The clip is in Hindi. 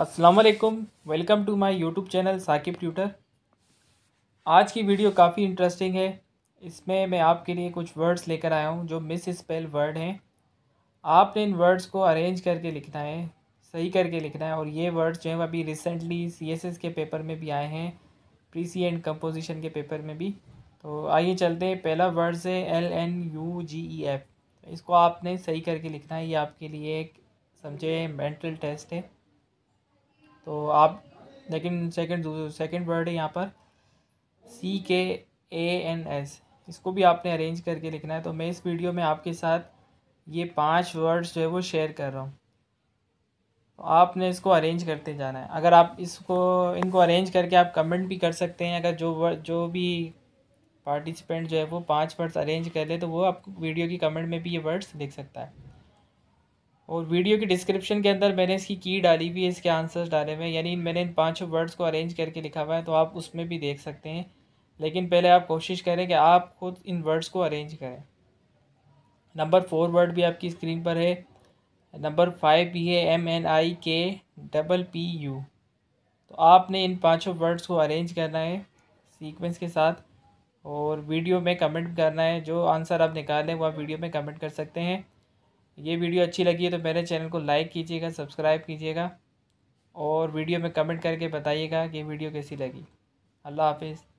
असलकम welcome to my YouTube channel Saqib tutor आज की वीडियो काफ़ी इंटरेस्टिंग है इसमें मैं आपके लिए कुछ वर्ड्स लेकर आया हूँ जो मिस स्पेल वर्ड हैं आपने इन वर्ड्स को अरेंज करके लिखना है सही करके लिखना है और ये वर्ड्स जो हैं अभी रिसेंटली सीएसएस के पेपर में भी आए हैं प्री सी एंड कम्पोजिशन के पेपर में भी तो आइए चलते हैं पहला वर्ड्स है L N U G E F इसको आपने सही करके लिखना है ये आपके लिए एक समझे मेंटल टेस्ट है तो आप लेकिन सेकंड सेकंड वर्ड है यहाँ पर सी के ए एन एस इसको भी आपने अरेंज करके लिखना है तो मैं इस वीडियो में आपके साथ ये पांच वर्ड्स जो है वो शेयर कर रहा हूँ तो आपने इसको अरेंज करते जाना है अगर आप इसको इनको अरेंज करके आप कमेंट भी कर सकते हैं अगर जो वर्ड जो भी पार्टिसिपेंट जो है वो पांच वर्ड्स अरेंज कर ले तो वो आप वीडियो की कमेंट में भी ये वर्ड्स लिख सकता है और वीडियो की डिस्क्रिप्शन के अंदर मैंने इसकी की डाली हुई है इसके आंसर्स डाले हुए हैं यानी मैंने इन पाँचों वर्ड्स को अरेंज करके लिखा हुआ है तो आप उसमें भी देख सकते हैं लेकिन पहले आप कोशिश करें कि आप खुद इन वर्ड्स को अरेंज करें नंबर फोर वर्ड भी आपकी स्क्रीन पर है नंबर फाइव भी है एम एन आई के डबल पी यू तो आपने इन पाँचों वर्ड्स को अरेंज करना है सीक्वेंस के साथ और वीडियो में कमेंट करना है जो आंसर आप निकालें वो आप वीडियो में कमेंट कर सकते हैं ये वीडियो अच्छी लगी है तो मेरे चैनल को लाइक कीजिएगा सब्सक्राइब कीजिएगा और वीडियो में कमेंट करके बताइएगा कि वीडियो कैसी लगी अल्लाह हाफिज़